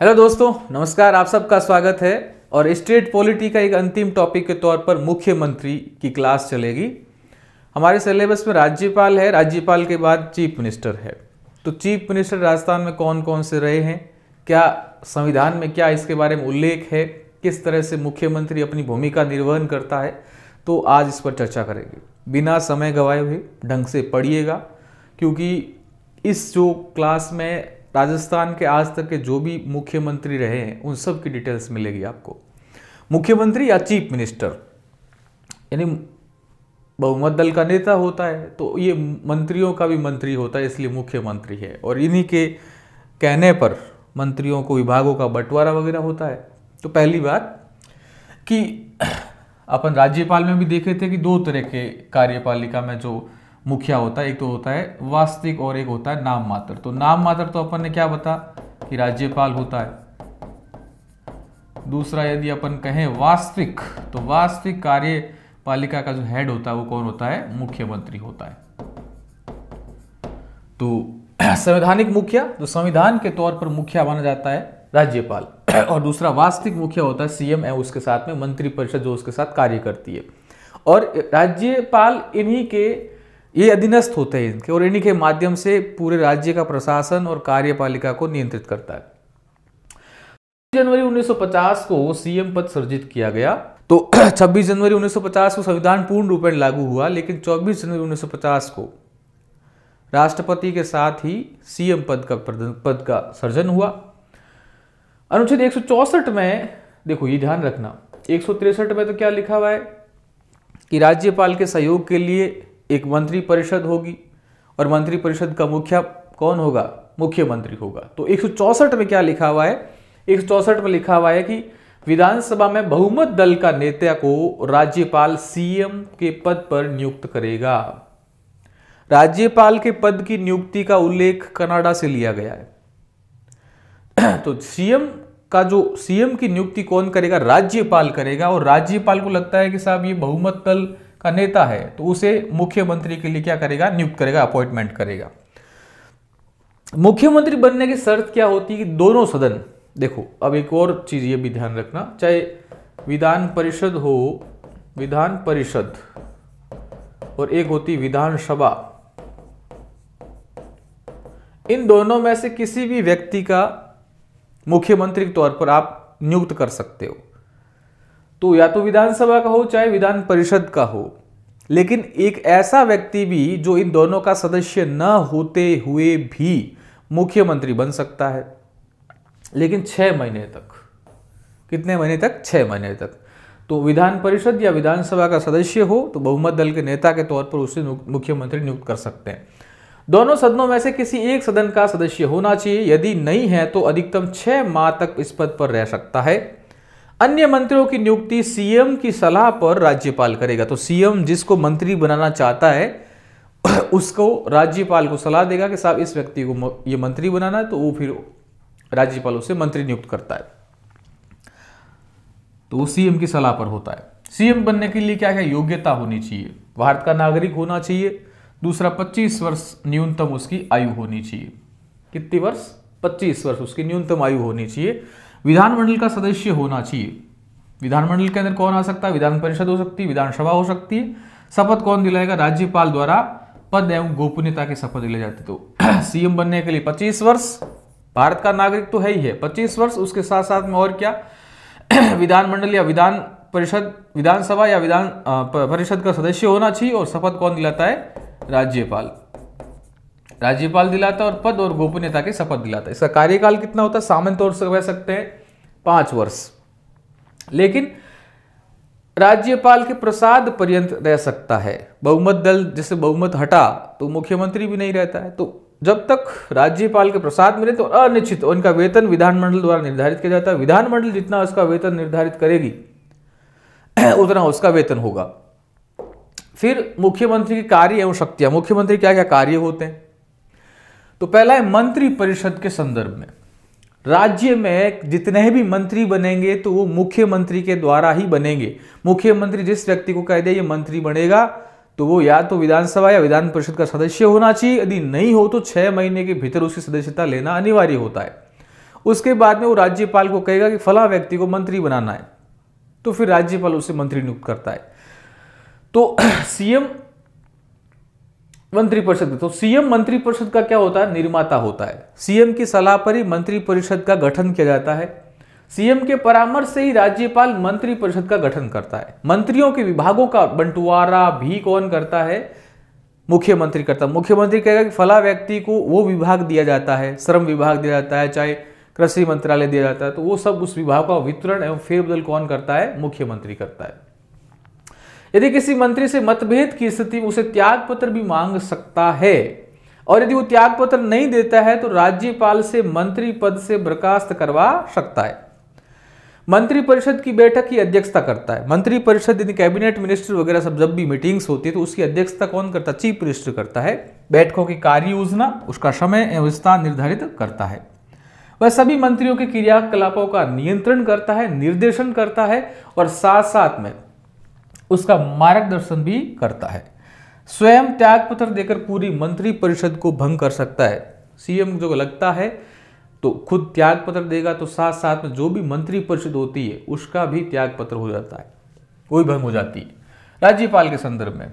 hello दोस्तों नमस्कार आप सबका स्वागत है और स्टेट पॉलिटी का एक अंतिम टॉपिक के तौर पर मुख्यमंत्री की क्लास चलेगी हमारे सिलेबस में राज्यपाल है राज्यपाल के बाद चीफ मिनिस्टर है तो चीफ मिनिस्टर राजस्थान में कौन कौन से रहे हैं क्या संविधान में क्या इसके बारे में उल्लेख है किस तरह से मुख्यमंत्री अपनी भूमिका निर्वहन करता है तो आज इस पर चर्चा करेंगे बिना समय गवाए हुए ढंग से पढ़िएगा क्योंकि इस जो क्लास में राजस्थान के आज तक के जो भी मुख्यमंत्री रहे हैं उन सब की डिटेल्स मिलेगी आपको मुख्यमंत्री या चीफ मिनिस्टर यानी बहुमत दल का नेता होता है तो ये मंत्रियों का भी मंत्री होता है इसलिए मुख्यमंत्री है और इन्हीं के कहने पर मंत्रियों को विभागों का बंटवारा वगैरह होता है तो पहली बात कि अपन राज्यपाल में भी देखे थे कि दो तरह के कार्यपालिका में जो मुखिया होता है एक तो होता है वास्तविक और एक होता है नाम मात्र तो नाम मात्र तो अपन ने क्या बता कि राज्यपाल होता है दूसरा यदि अपन कहें वास्तविक तो वास्तविक कार्यपालिका का जो हेड होता है वो कौन होता है मुख्यमंत्री होता है तो संवैधानिक मुखिया तो संविधान के तौर पर मुखिया माना जाता है राज्यपाल और दूसरा वास्तविक मुखिया होता है सीएम है उसके साथ में मंत्रिपरिषद जो उसके साथ कार्य करती है और राज्यपाल इन्हीं के ये अधीनस्थ होते हैं इनके और इन्हीं के माध्यम से पूरे राज्य का प्रशासन और कार्यपालिका को नियंत्रित करता है जनवरी 1950 को सीएम पद सृजित किया गया तो 26 जनवरी 1950 को संविधान पूर्ण रूप में लागू हुआ लेकिन 24 जनवरी 1950 को राष्ट्रपति के साथ ही सीएम पद का पद का सर्जन हुआ अनुच्छेद एक में देखो ये ध्यान रखना एक में तो क्या लिखा हुआ है कि राज्यपाल के सहयोग के लिए एक मंत्री परिषद होगी और मंत्री परिषद का मुखिया कौन होगा मुख्यमंत्री होगा तो एक में क्या लिखा हुआ है एक में लिखा हुआ है कि विधानसभा में बहुमत दल का नेता को राज्यपाल सीएम के पद पर नियुक्त करेगा राज्यपाल के पद की नियुक्ति का उल्लेख कनाडा से लिया गया है तो सीएम का जो सीएम की नियुक्ति कौन करेगा राज्यपाल करेगा और राज्यपाल को लगता है कि साहब ये बहुमत दल का नेता है तो उसे मुख्यमंत्री के लिए क्या करेगा नियुक्त करेगा अपॉइंटमेंट करेगा मुख्यमंत्री बनने की शर्त क्या होती है कि दोनों सदन देखो अब एक और चीज ये भी ध्यान रखना चाहे विधान परिषद हो विधान परिषद और एक होती विधानसभा इन दोनों में से किसी भी व्यक्ति का मुख्यमंत्री के तौर पर आप नियुक्त कर सकते हो तो या तो विधानसभा का हो चाहे विधान परिषद का हो लेकिन एक ऐसा व्यक्ति भी जो इन दोनों का सदस्य न होते हुए भी मुख्यमंत्री बन सकता है लेकिन छह महीने तक कितने महीने तक छह महीने तक तो विधान परिषद या विधानसभा का सदस्य हो तो बहुमत दल के नेता के तौर पर उसे मुख्यमंत्री नियुक्त कर सकते हैं दोनों सदनों में से किसी एक सदन का सदस्य होना चाहिए यदि नहीं है तो अधिकतम छह माह तक इस पद पर रह सकता है अन्य मंत्रियों की नियुक्ति सीएम की सलाह पर राज्यपाल करेगा तो सीएम जिसको मंत्री बनाना चाहता है उसको राज्यपाल को सलाह देगा कि साहब इस व्यक्ति को ये मंत्री बनाना है तो वो फिर राज्यपाल उसे मंत्री नियुक्त करता है तो वो सीएम की सलाह पर होता है सीएम बनने के लिए क्या क्या योग्यता होनी चाहिए भारत का नागरिक होना चाहिए दूसरा 25 वर्ष न्यूनतम उसकी आयु होनी चाहिए कितनी वर्ष 25 वर्ष उसकी न्यूनतम आयु होनी चाहिए विधानमंडल का सदस्य होना चाहिए विधानमंडल के अंदर कौन आ सकता है विधान परिषद हो सकती है विधानसभा हो सकती है शपथ कौन दिलाएगा राज्यपाल द्वारा पद एवं गोपनीयता की शपथ दिलाई जाती तो सीएम बनने के लिए 25 वर्ष भारत का नागरिक तो है ही है 25 वर्ष उसके साथ साथ में और क्या विधानमंडल या विधान परिषद विधानसभा या विधान परिषद का सदस्य होना चाहिए और शपथ कौन दिलाता है राज्यपाल राज्यपाल दिलाता और पद और गोपनीयता की शपथ दिलाता इसका कार्यकाल कितना होता है सामान्य तौर से कह सकते हैं पांच वर्ष लेकिन राज्यपाल के प्रसाद पर्यंत रह सकता है बहुमत दल जैसे बहुमत हटा तो मुख्यमंत्री भी नहीं रहता है तो जब तक राज्यपाल के प्रसाद मिले तो अनिश्चित उनका वेतन विधानमंडल द्वारा निर्धारित किया जाता है विधानमंडल जितना उसका वेतन निर्धारित करेगी उतना उसका वेतन होगा फिर मुख्यमंत्री के कार्य एवं शक्तियां मुख्यमंत्री क्या क्या कार्य होते हैं तो पहला है मंत्री परिषद के संदर्भ में राज्य में जितने भी मंत्री बनेंगे तो वो मुख्यमंत्री के द्वारा ही बनेंगे मुख्यमंत्री जिस व्यक्ति को कह दे ये मंत्री बनेगा तो वो या तो विधानसभा या विधान परिषद का सदस्य होना चाहिए यदि नहीं हो तो छह महीने के भीतर उसकी सदस्यता लेना अनिवार्य होता है उसके बाद में वो राज्यपाल को कहेगा कि फला व्यक्ति को मंत्री बनाना है तो फिर राज्यपाल उसे मंत्री नियुक्त करता है तो सीएम मंत्रिपरिषद तो सीएम मंत्रिपरिषद का क्या होता है निर्माता होता है सीएम की सलाह पर ही मंत्रिपरिषद का गठन किया जाता है सीएम के परामर्श से ही राज्यपाल मंत्रिपरिषद का गठन करता है मंत्रियों के विभागों का बंटवारा भी कौन करता है मुख्यमंत्री करता है मुख्यमंत्री कहेगा कि फला व्यक्ति को वो विभाग दिया जाता है श्रम विभाग दिया जाता है चाहे कृषि मंत्रालय दिया जाता है तो वो सब उस विभाग का वितरण एवं फेरबदल कौन करता है मुख्यमंत्री करता है यदि किसी मंत्री से मतभेद की स्थिति उसे त्याग पत्र भी मांग सकता है और यदि वो त्याग पत्र नहीं देता है तो राज्यपाल से मंत्री पद से बर्खास्त करवा सकता है मंत्रिपरिषद की बैठक की अध्यक्षता करता है मंत्रिपरिषद यदि कैबिनेट मिनिस्टर वगैरह सब जब भी मीटिंग्स होती है तो उसकी अध्यक्षता कौन करता है चीफ मिनिस्टर करता है बैठकों की कार्य योजना उसका समय एवं स्थान निर्धारित करता है वह सभी मंत्रियों के क्रियाकलापों का नियंत्रण करता है निर्देशन करता है और साथ साथ में उसका मार्गदर्शन भी करता है स्वयं त्याग पत्र देकर पूरी मंत्री परिषद को भंग कर सकता है सीएम जो लगता है तो खुद त्याग पत्र देगा तो साथ साथ में जो भी मंत्री परिषद होती है उसका भी त्याग पत्र हो जाता है कोई भंग हो जाती है राज्यपाल के संदर्भ में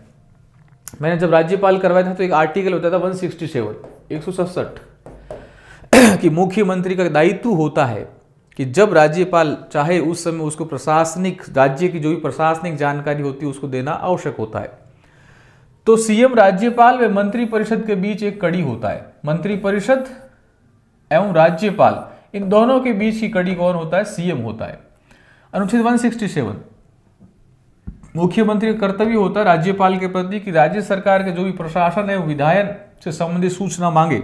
मैंने जब राज्यपाल करवाया था तो एक आर्टिकल होता था 167 167 कि मुख्यमंत्री का दायित्व होता है कि जब राज्यपाल चाहे उस समय उसको प्रशासनिक राज्य की जो भी प्रशासनिक जानकारी होती है उसको देना आवश्यक होता है तो सीएम राज्यपाल व मंत्रिपरिषद के बीच एक कड़ी होता है मंत्रिपरिषद एवं राज्यपाल इन दोनों के बीच की कड़ी कौन होता है सीएम होता है अनुच्छेद 167 मुख्यमंत्री का कर्तव्य होता है राज्यपाल के प्रति कि राज्य सरकार के जो भी प्रशासन है विधायन से संबंधित सूचना मांगे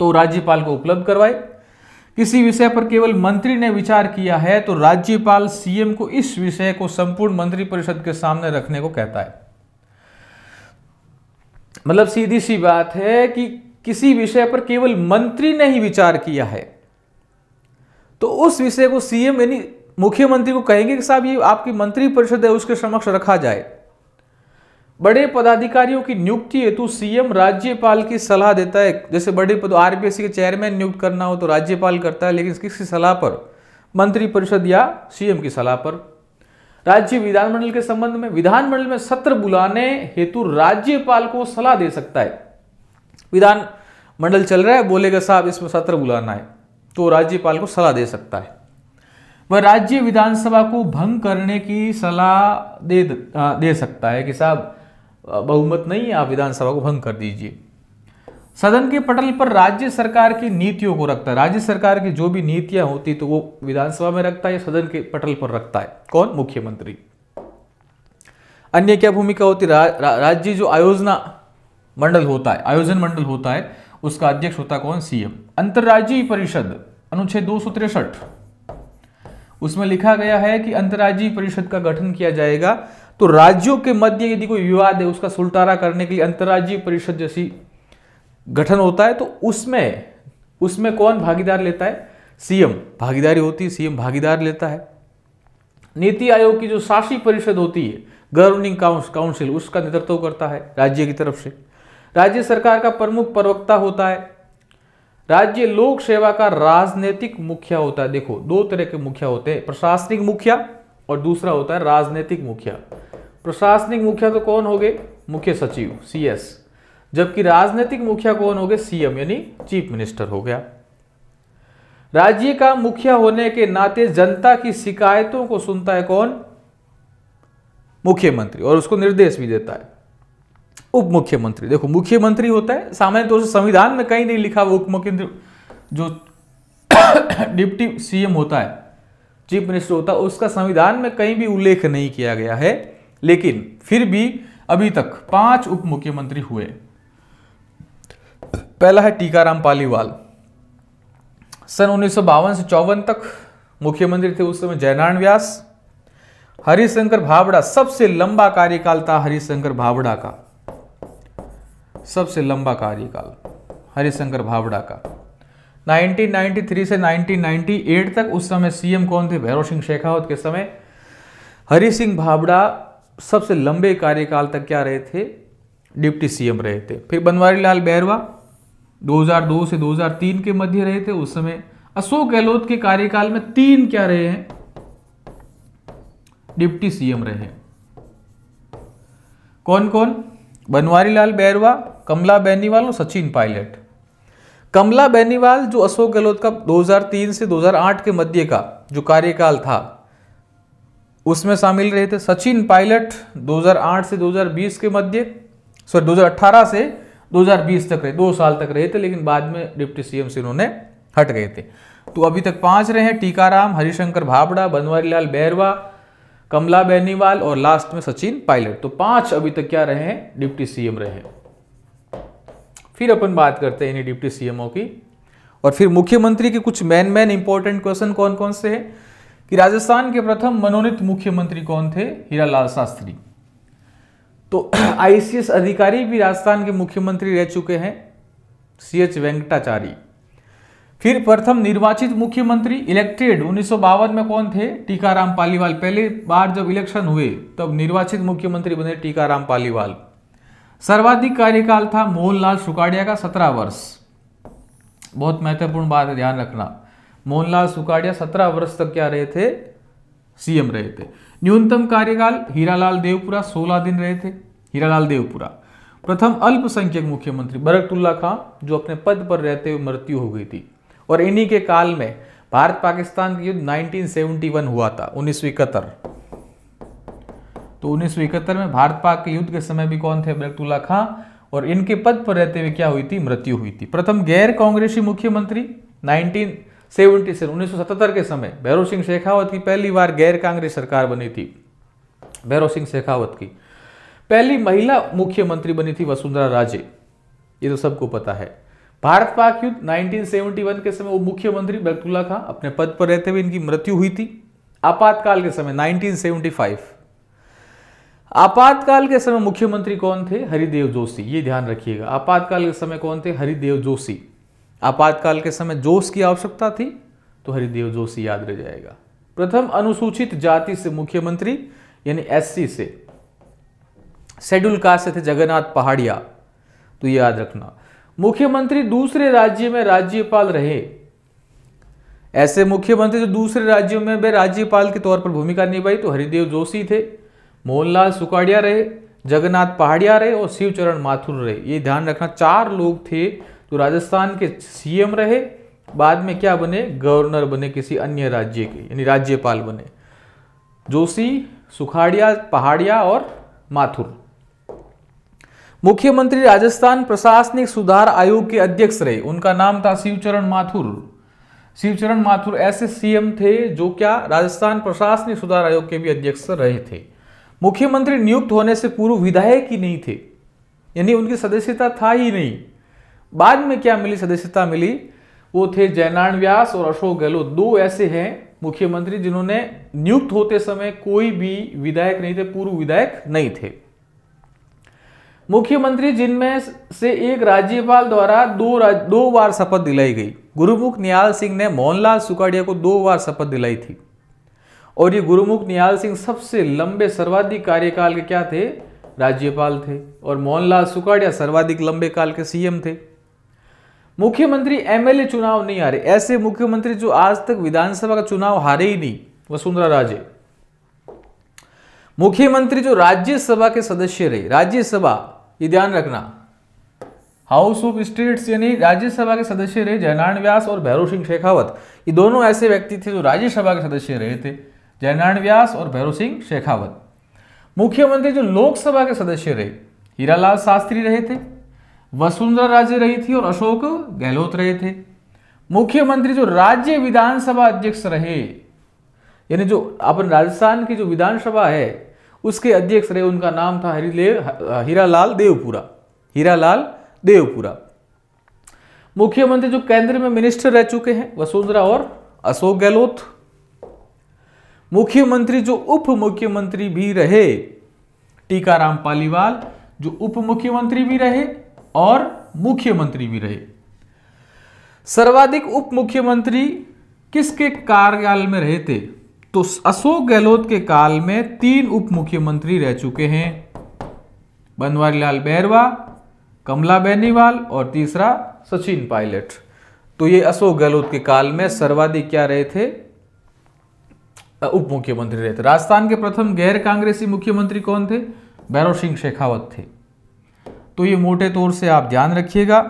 तो राज्यपाल को उपलब्ध करवाए किसी विषय पर केवल मंत्री ने विचार किया है तो राज्यपाल सीएम को इस विषय को संपूर्ण मंत्रिपरिषद के सामने रखने को कहता है मतलब सीधी सी बात है कि किसी विषय पर केवल मंत्री ने ही विचार किया है तो उस विषय को सीएम यानी मुख्यमंत्री को कहेंगे कि साहब ये आपकी मंत्रिपरिषद है उसके समक्ष रखा जाए बड़े पदाधिकारियों की नियुक्ति हेतु सीएम राज्यपाल की सलाह देता है जैसे बड़े पद आरपीएससी के चेयरमैन नियुक्त करना हो तो राज्यपाल करता है लेकिन किसकी सलाह पर मंत्रिपरिषद या सीएम की सलाह पर राज्य विधानमंडल के संबंध में विधानमंडल में सत्र बुलाने हेतु राज्यपाल को सलाह दे सकता है विधान मंडल चल रहा है बोलेगा साहब इसमें सत्र बुलाना है तो राज्यपाल को सलाह दे सकता है वह राज्य विधानसभा को भंग करने की सलाह दे दे सकता है कि साहब बहुमत नहीं है आप विधानसभा को भंग कर दीजिए सदन के पटल पर राज्य सरकार की नीतियों को रखता है राज्य सरकार की जो भी नीतियां होती तो वो विधानसभा में रखता है या सदन के पटल पर रखता है कौन मुख्यमंत्री अन्य क्या भूमिका होती रा, रा, राज्य जो आयोजना मंडल होता है आयोजन मंडल होता है उसका अध्यक्ष होता कौन सीएम अंतर्राज्यीय परिषद अनुच्छेद दो उसमें लिखा गया है कि अंतर्राज्यीय परिषद का गठन किया जाएगा तो राज्यों के मध्य यदि कोई विवाद है उसका सुलटारा करने के लिए अंतर्राज्यीय परिषद जैसी गठन होता है तो उसमें उसमें कौन भागीदार लेता है सीएम भागीदारी होती है सीएम भागीदार लेता है नीति आयोग की जो शासी परिषद होती है गवर्निंग काउंसिल उसका नेतृत्व करता है राज्य की तरफ से राज्य सरकार का प्रमुख प्रवक्ता होता है राज्य लोक सेवा का राजनीतिक मुखिया होता है देखो दो तरह के मुखिया होते हैं प्रशासनिक मुखिया और दूसरा होता है राजनीतिक मुखिया प्रशासनिक मुखिया तो कौन हो गए मुख्य सचिव सीएस जबकि राजनीतिक मुखिया कौन हो गए सीएम यानी चीफ मिनिस्टर हो गया राज्य का मुखिया होने के नाते जनता की शिकायतों को सुनता है कौन मुख्यमंत्री और उसको निर्देश भी देता है उप मुख्यमंत्री देखो मुख्यमंत्री होता है सामान्य तौर से संविधान में कहीं नहीं लिखा वो उप मुख्यमंत्री जो डिप्टी सीएम होता है चीफ मिनिस्टर होता है उसका संविधान में कहीं भी उल्लेख नहीं किया गया है लेकिन फिर भी अभी तक पांच उप मुख्यमंत्री हुए पहला है टीकाराम पालीवाल सन उन्नीस से चौवन तक मुख्यमंत्री थे उस समय जयनारायण व्यास हरिशंकर भावड़ा सबसे लंबा कार्यकाल था हरिशंकर भावड़ा का सबसे लंबा कार्यकाल हरिशंकर भावड़ा का 1993 से 1998 तक उस समय सीएम कौन थे भैरव सिंह शेखावत के समय हरि सिंह भावड़ा सबसे लंबे कार्यकाल तक क्या रहे थे डिप्टी सीएम रहे थे फिर बनवारी लाल बैरवा 2002 से 2003 के मध्य रहे थे उस समय अशोक गहलोत के कार्यकाल में तीन क्या रहे हैं डिप्टी सीएम रहे कौन कौन बनवारी लाल बैरवा कमला बेनीवाल और सचिन पायलट कमला बेनीवाल जो अशोक गहलोत का 2003 से 2008 के मध्य का जो कार्यकाल था उसमें शामिल रहे थे सचिन पायलट 2008 से 2020 के मध्य सॉरी 2018 से 2020 तक रहे दो साल तक रहे थे लेकिन बाद में डिप्टी सीएम से उन्होंने हट गए थे तो अभी तक पांच रहे हैं टीकाराम हरिशंकर भाबड़ा बनवारीलाल बैरवा कमला बेनीवाल और लास्ट में सचिन पायलट तो पांच अभी तक क्या रहे हैं डिप्टी सीएम रहे फिर अपन बात करते हैं इन्हीं डिप्टी सीएमओ की और फिर मुख्यमंत्री के कुछ मैन मैन इंपॉर्टेंट क्वेश्चन कौन कौन से हैं कि राजस्थान के प्रथम मनोनीत मुख्यमंत्री कौन थे हीरालाल शास्त्री तो आईसीएस अधिकारी भी राजस्थान के मुख्यमंत्री रह चुके हैं सी एच वेंकटाचारी फिर प्रथम निर्वाचित मुख्यमंत्री इलेक्टेड उन्नीस में कौन थे टीकाराम पालीवाल पहले बार जब इलेक्शन हुए तब निर्वाचित मुख्यमंत्री बने टीकाराम पालीवाल सर्वाधिक कार्यकाल था मोहनलाल सुकाडिया का सत्रह वर्ष बहुत महत्वपूर्ण बात है ध्यान रखना मोहनलाल सुखाड़िया सत्रह वर्ष तक क्या रहे थे सीएम रहे थे न्यूनतम कार्यकाल हीरालाल देवपुरा सोलह दिन रहे थे हीरालाल देवपुरा प्रथम अल्पसंख्यक मुख्यमंत्री बरकतुल्ला खां जो अपने पद पर रहते हुए मृत्यु हो गई थी और इन्हीं के काल में भारत पाकिस्तान युद्ध 1971 हुआ था उन्नीस तो उन्नीस में भारत पाक के युद्ध के समय भी कौन थे बरकतुल्ला खां और इनके पद पर रहते हुए क्या हुई थी मृत्यु हुई थी प्रथम गैर कांग्रेसी मुख्यमंत्री सेवेंटी सेवन उन्नीस के समय भैरव सिंह शेखावत की पहली बार गैर कांग्रेस सरकार बनी थी भैरव सिंह शेखावत की पहली महिला मुख्यमंत्री बनी थी वसुंधरा राजे ये तो सबको पता है भारत पाक युद्ध 1971 के समय वो मुख्यमंत्री बैतुल्ला खां अपने पद पर रहते हुए इनकी मृत्यु हुई थी आपातकाल के समय 1975 आपातकाल के समय मुख्यमंत्री कौन थे हरिदेव जोशी ये ध्यान रखिएगा आपातकाल के समय कौन थे हरिदेव जोशी आपातकाल के समय जोश की आवश्यकता थी तो हरिदेव जोशी याद रह जाएगा प्रथम अनुसूचित जाति से मुख्यमंत्री यानी एससी से शेड्यूल कास्ट थे जगन्नाथ पहाड़िया तो याद रखना मुख्यमंत्री दूसरे राज्य में राज्यपाल रहे ऐसे मुख्यमंत्री जो दूसरे राज्यों में भी राज्यपाल के तौर पर भूमिका निभाई तो हरिदेव जोशी थे मोहनलाल सुकाड़िया रहे जगन्नाथ पहाड़िया रहे और शिवचरण माथुर रहे ये ध्यान रखना चार लोग थे तो राजस्थान के सीएम रहे बाद में क्या बने गवर्नर बने किसी अन्य राज्य के यानी राज्यपाल बने जोशी सुखाड़िया पहाड़िया और माथुर मुख्यमंत्री राजस्थान प्रशासनिक सुधार आयोग के अध्यक्ष रहे उनका नाम था शिवचरण माथुर शिवचरण माथुर ऐसे सीएम थे जो क्या राजस्थान प्रशासनिक सुधार आयोग के भी अध्यक्ष रहे थे मुख्यमंत्री नियुक्त होने से पूर्व विधायक ही नहीं थे यानी उनकी सदस्यता था ही नहीं बाद में क्या मिली सदस्यता मिली वो थे जयनारायण व्यास और अशोक गहलोत दो ऐसे हैं मुख्यमंत्री जिन्होंने नियुक्त होते समय कोई भी विधायक नहीं थे पूर्व विधायक नहीं थे मुख्यमंत्री जिनमें से एक राज्यपाल द्वारा दो राज, दो बार शपथ दिलाई गई गुरुमुख नियाल सिंह ने मोहनलाल सुकाडिया को दो बार शपथ दिलाई थी और ये गुरुमुख नियाल सिंह सबसे लंबे सर्वाधिक कार्यकाल के क्या थे राज्यपाल थे और मोहनलाल सुकाडिया सर्वाधिक लंबे काल के सीएम थे मुख्यमंत्री एमएलए चुनाव नहीं हारे ऐसे मुख्यमंत्री जो आज तक विधानसभा का चुनाव हारे ही नहीं वसुंधरा राजे मुख्यमंत्री जो राज्यसभा के सदस्य रहे राज्यसभा ये ध्यान रखना हाउस ऑफ स्टेट्स यानी राज्यसभा के सदस्य रहे जयनारायण व्यास और भैरव सिंह शेखावत ये दोनों ऐसे व्यक्ति थे जो राज्यसभा के सदस्य रहे थे जयनारायण व्यास और भैरव सिंह शेखावत मुख्यमंत्री जो लोकसभा के सदस्य रहे हीरालाल शास्त्री रहे थे वसुंधरा राजे रही थी और अशोक गहलोत रहे थे मुख्यमंत्री जो राज्य विधानसभा अध्यक्ष रहे यानी जो अपन राजस्थान की जो विधानसभा है उसके अध्यक्ष रहे उनका नाम था हरिले हीरालाल देवपुरा हीरालाल देवपुरा मुख्यमंत्री जो केंद्र में मिनिस्टर रह चुके हैं वसुंधरा और अशोक गहलोत मुख्यमंत्री जो उप मुख्यमंत्री भी रहे टीकाराम पालीवाल जो उप मुख्यमंत्री भी रहे और मुख्यमंत्री भी रहे सर्वाधिक उप मुख्यमंत्री किसके कार्यकाल में रहे थे तो अशोक गहलोत के काल में तीन उप मुख्यमंत्री रह चुके हैं बनवारी लाल बैरवा कमला बेनीवाल और तीसरा सचिन पायलट तो ये अशोक गहलोत के काल में सर्वाधिक क्या रहे थे उप मुख्यमंत्री रहे थे राजस्थान के प्रथम गैर कांग्रेसी मुख्यमंत्री कौन थे भैरव सिंह शेखावत थे तो ये मोटे तौर से आप ध्यान रखिएगा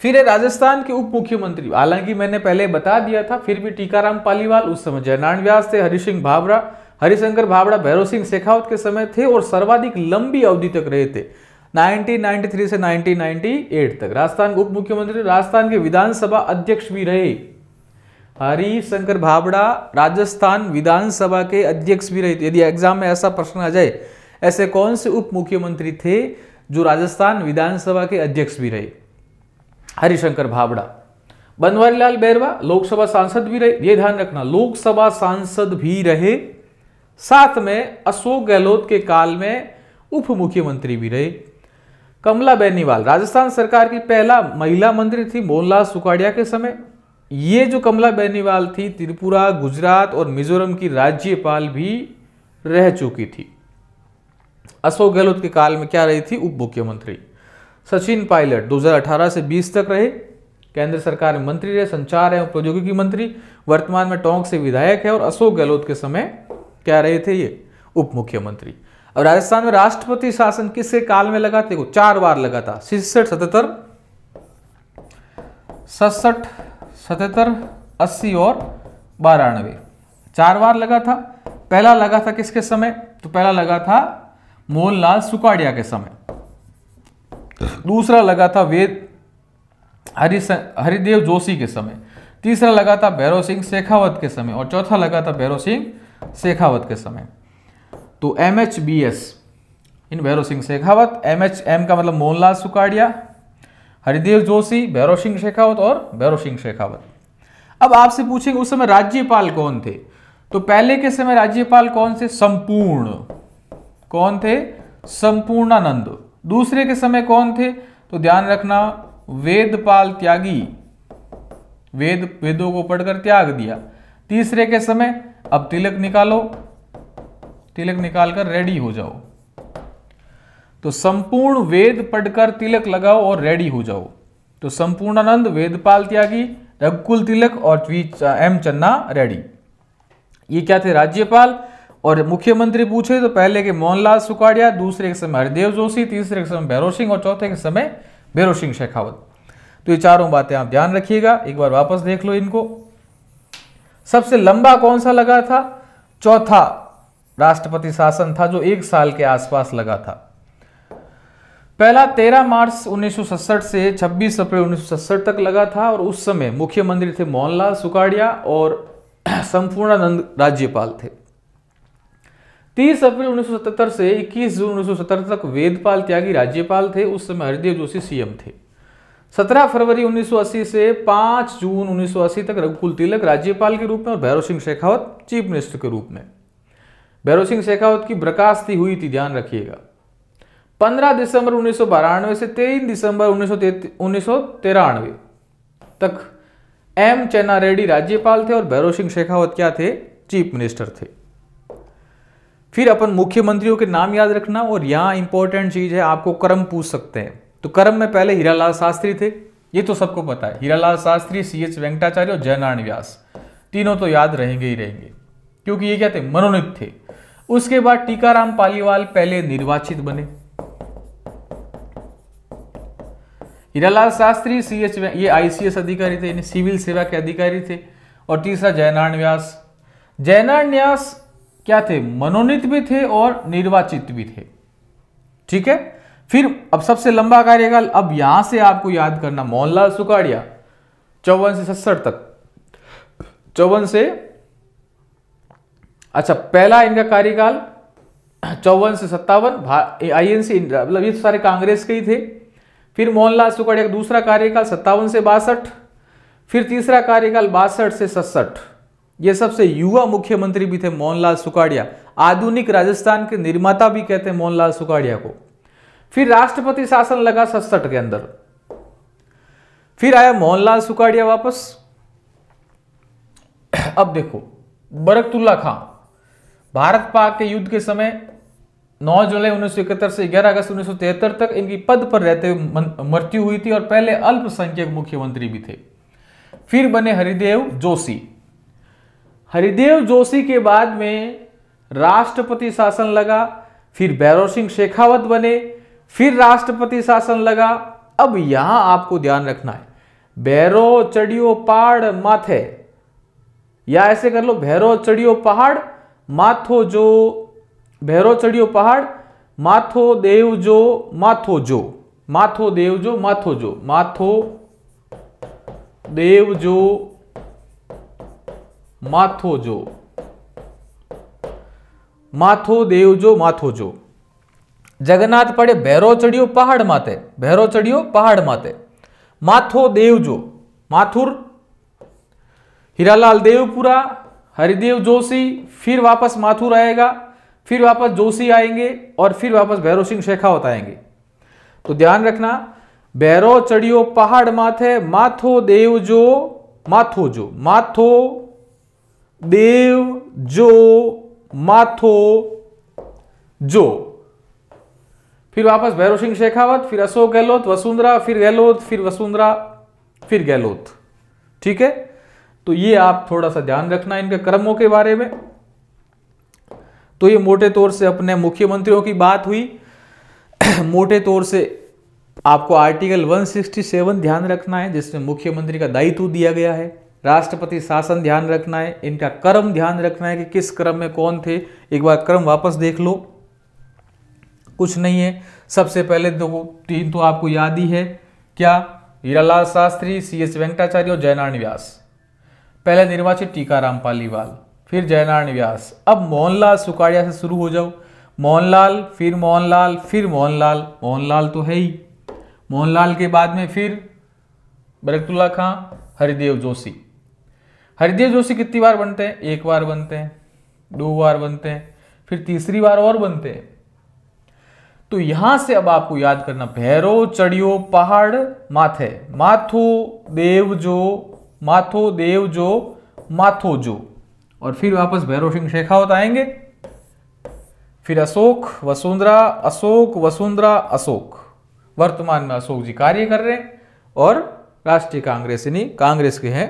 फिर है राजस्थान के उप मुख्यमंत्री हालांकि मैंने पहले बता दिया था फिर भी टीकाराम पालीवाल उस समय जयनारायण व्यास थे हरि सिंह भाबड़ा हरिशंकर भावड़ा भैरव सिंह शेखावत के समय थे और सर्वाधिक लंबी अवधि तक रहे थे 1993 से 1998 तक राजस्थान के उप मुख्यमंत्री राजस्थान के विधानसभा अध्यक्ष भी रहे हरिशंकर भाबड़ा राजस्थान विधानसभा के अध्यक्ष भी रहे थे यदि एग्जाम में ऐसा प्रश्न आ जाए ऐसे कौन से उप मुख्यमंत्री थे जो राजस्थान विधानसभा के अध्यक्ष भी रहे हरिशंकर भाबड़ा बनवारीलाल बैरवा लोकसभा सांसद भी रहे ये ध्यान रखना लोकसभा सांसद भी रहे साथ में अशोक गहलोत के काल में उप मुख्यमंत्री भी रहे कमला बेनीवाल राजस्थान सरकार की पहला महिला मंत्री थी मोहनलाल सुखाड़िया के समय ये जो कमला बेनीवाल थी त्रिपुरा गुजरात और मिजोरम की राज्यपाल भी रह चुकी थी अशोक गहलोत के काल में क्या रही थी उप मुख्यमंत्री सचिन पायलट 2018 से 20 तक रहे केंद्र सरकार में मंत्री रहे संचार एवं प्रौद्योगिकी मंत्री वर्तमान में टोंक से विधायक है और अशोक गहलोत के समय क्या रहे थे ये उप मुख्यमंत्री अब राजस्थान में राष्ट्रपति शासन किस काल में लगा थे चार बार लगा था छिसठ सतहत्तर सड़सठ सतहत्तर अस्सी और बारानवे चार बार लगा था पहला लगा था किसके समय तो पहला लगा था मोहनलाल सुकाडिया के समय दूसरा लगा था वेद हरि हरिदेव जोशी के समय तीसरा लगा था भैरव सिंह शेखावत के समय और चौथा लगा था भैरव सिंह शेखावत के समय तो एम एच बी एस इन Bhairon Singh Shekhawat M H M का मतलब मोहनलाल सुकाडिया हरिदेव जोशी भैरव सिंह शेखावत और भैरव सिंह शेखावत अब आपसे पूछेंगे उस समय राज्यपाल कौन थे तो पहले के समय राज्यपाल कौन थे संपूर्ण कौन थे संपूर्णानंद दूसरे के समय कौन थे तो ध्यान रखना वेदपाल त्यागी वेद वेदों को पढ़कर त्याग दिया तीसरे के समय अब तिलक निकालो तिलक निकालकर रेडी हो जाओ तो संपूर्ण वेद पढ़कर तिलक लगाओ और रेडी हो जाओ तो संपूर्णानंद वेदपाल त्यागी रघुकुल तिलक और एम चन्ना रेडी ये क्या थे राज्यपाल और मुख्यमंत्री पूछे तो पहले के मोहनलाल सुखाड़िया दूसरे के समय हरिदेव जोशी तीसरे के समय भैरव सिंह और चौथे के समय भैरव सिंह शेखावत तो ये चारों बातें आप ध्यान रखिएगा एक बार वापस देख लो इनको सबसे लंबा कौन सा लगा था चौथा राष्ट्रपति शासन था जो एक साल के आसपास लगा था पहला 13 मार्च 1967 से 26 अप्रैल 1967 तक लगा था और उस समय मुख्यमंत्री थे मोहनलाल सुखाड़िया और संपूर्णानंद राज्यपाल थे 30 अप्रैल 1977 से 21 जून 1970 तक वेदपाल त्यागी राज्यपाल थे उस समय हरिदेव जोशी सीएम थे 17 फरवरी 1980 से 5 जून 1980 तक रघुकुल तिलक राज्यपाल के रूप में और भैरव सिंह शेखावत चीफ मिनिस्टर के रूप में भैरव सिंह शेखावत की बर्खास्ती हुई थी ध्यान रखिएगा 15 दिसंबर उन्नीस से 23 दिसंबर उन्नीस तक एम चेना रेड्डी राज्यपाल थे और भैरव सिंह शेखावत क्या थे चीफ मिनिस्टर थे फिर अपन मुख्यमंत्रियों के नाम याद रखना और यहां इंपॉर्टेंट चीज है आपको क्रम पूछ सकते हैं तो क्रम में पहले हीरालाल शास्त्री थे ये तो सबको पता है हीरालाल शास्त्री सी एच वेंकटाचार्य और जयनारायण व्यास तीनों तो याद रहेंगे ही रहेंगे क्योंकि ये क्या थे मनोनीत थे उसके बाद टीकाराम पालीवाल पहले निर्वाचित बने हीरालाल शास्त्री सी एच ये आईसीएस अधिकारी थे यानी सिविल सेवा के अधिकारी थे और तीसरा जयनारायण व्यास जयनारायण व्यास क्या थे मनोनीत भी थे और निर्वाचित भी थे ठीक है फिर अब सबसे लंबा कार्यकाल अब यहां से आपको याद करना मोहनलाल सुखाड़िया चौवन से सत्सठ तक चौवन से अच्छा पहला इनका कार्यकाल चौवन से सत्तावन आई एन सी मतलब ये तो सारे कांग्रेस के ही थे फिर मोहनलाल सुकड़ का दूसरा कार्यकाल सत्तावन से बासठ फिर तीसरा कार्यकाल बासठ से सड़सठ ये सबसे युवा मुख्यमंत्री भी थे मोहनलाल सुखाड़िया आधुनिक राजस्थान के निर्माता भी कहते हैं मोहनलाल सुखाड़िया को फिर राष्ट्रपति शासन लगा सड़सठ के अंदर फिर आया मोहनलाल सुखाड़िया वापस अब देखो बरकतुल्ला खां भारत पाक के युद्ध के समय 9 जुलाई उन्नीस से 11 अगस्त उन्नीस तक इनकी पद पर रहते हुए मृत्यु हुई थी और पहले अल्पसंख्यक मुख्यमंत्री भी थे फिर बने हरिदेव जोशी हरिदेव जोशी के बाद में राष्ट्रपति शासन लगा फिर बैरोर सिंह शेखावत बने फिर राष्ट्रपति शासन लगा अब यहां आपको ध्यान रखना है भैरो चढ़ियो पहाड़ माथे या ऐसे कर लो भैरो चढ़ियो पहाड़ माथो जो भैरो चढ़ियो पहाड़ माथो देव जो माथो जो माथो देव जो माथो जो माथो देव जो माथो जो माथो देव जो माथो जो जगन्नाथ पड़े भैरो चढ़ियो पहाड़ माते भैरो चढ़ियो पहाड़ माते माथो देव जो माथुर हीरालाल देवपुरा हरिदेव जोशी फिर वापस माथुर आएगा फिर वापस जोशी आएंगे और फिर वापस भैरव सिंह शेखावत आएंगे तो ध्यान रखना भैरव चढ़ियो पहाड़ माथे माथो देव जो माथो जो माथो देव जो माथो जो फिर वापस भैरव सिंह शेखावत फिर अशोक गहलोत वसुंधरा फिर गहलोत फिर वसुंधरा फिर गहलोत ठीक है तो ये आप थोड़ा सा ध्यान रखना इनके कर्मों के बारे में तो ये मोटे तौर से अपने मुख्यमंत्रियों की बात हुई मोटे तौर से आपको आर्टिकल 167 ध्यान रखना है जिसमें मुख्यमंत्री का दायित्व दिया गया है राष्ट्रपति शासन ध्यान रखना है इनका क्रम ध्यान रखना है कि किस क्रम में कौन थे एक बार क्रम वापस देख लो कुछ नहीं है सबसे पहले तो तीन तो आपको याद ही है क्या हीरालाल शास्त्री सी एस वेंकटाचार्य और जयनारायण व्यास पहले निर्वाचित टीकाराम पालीवाल फिर जयनारायण व्यास अब मोहनलाल सुकाड़िया से शुरू हो जाओ मोहनलाल फिर मोहनलाल फिर मोहनलाल मोहनलाल तो है ही मोहनलाल के बाद में फिर बरकतुल्ला खां हरिदेव जोशी हरिदेव जोशी कितनी बार बनते हैं एक बार बनते हैं दो बार बनते हैं फिर तीसरी बार और बनते हैं तो यहां से अब आपको याद करना भैरो चढ़ियो पहाड़ माथे माथो देव जो माथो देव जो माथो जो और फिर वापस भैरव सिंह शेखावत आएंगे फिर अशोक वसुंधरा अशोक वसुंधरा अशोक वर्तमान में अशोक जी कार्य कर रहे हैं और राष्ट्रीय कांग्रेस यानी कांग्रेस के हैं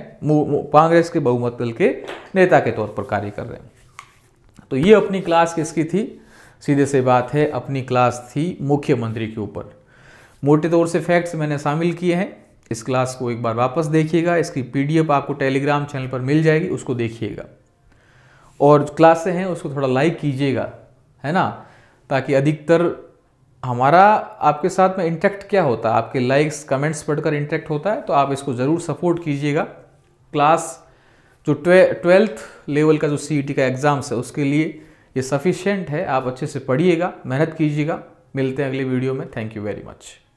कांग्रेस के बहुमत दल के नेता के तौर पर कार्य कर रहे हैं तो ये अपनी क्लास किसकी थी सीधे से बात है अपनी क्लास थी मुख्यमंत्री के ऊपर मोटे तौर से फैक्ट्स मैंने शामिल किए हैं इस क्लास को एक बार वापस देखिएगा इसकी पीडीएफ आपको टेलीग्राम चैनल पर मिल जाएगी उसको देखिएगा और क्लासें हैं उसको थोड़ा लाइक कीजिएगा है ना ताकि अधिकतर हमारा आपके साथ में इंटरेक्ट क्या होता है आपके लाइक्स कमेंट्स पढ़कर इंटरेक्ट होता है तो आप इसको ज़रूर सपोर्ट कीजिएगा क्लास जो ट्वे ट्वेल्थ लेवल का जो सी e का एग्ज़ाम्स है उसके लिए ये सफिशेंट है आप अच्छे से पढ़िएगा मेहनत कीजिएगा मिलते हैं अगले वीडियो में थैंक यू वेरी मच